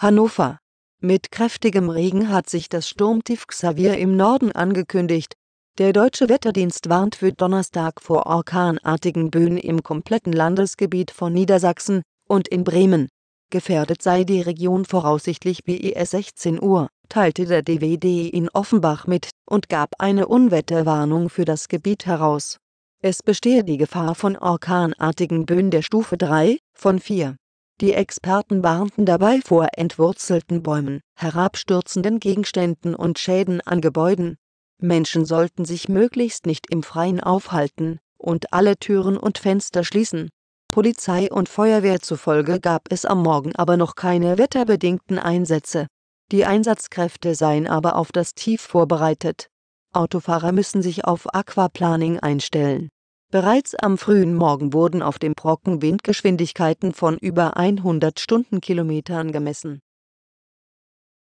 Hannover. Mit kräftigem Regen hat sich das Sturmtief Xavier im Norden angekündigt. Der deutsche Wetterdienst warnt für Donnerstag vor orkanartigen Böen im kompletten Landesgebiet von Niedersachsen und in Bremen. Gefährdet sei die Region voraussichtlich bis 16 Uhr, teilte der DWD in Offenbach mit und gab eine Unwetterwarnung für das Gebiet heraus. Es bestehe die Gefahr von orkanartigen Böen der Stufe 3 von 4. Die Experten warnten dabei vor entwurzelten Bäumen, herabstürzenden Gegenständen und Schäden an Gebäuden. Menschen sollten sich möglichst nicht im Freien aufhalten und alle Türen und Fenster schließen. Polizei und Feuerwehr zufolge gab es am Morgen aber noch keine wetterbedingten Einsätze. Die Einsatzkräfte seien aber auf das Tief vorbereitet. Autofahrer müssen sich auf Aquaplaning einstellen. Bereits am frühen Morgen wurden auf dem Brocken Windgeschwindigkeiten von über 100 Stundenkilometern gemessen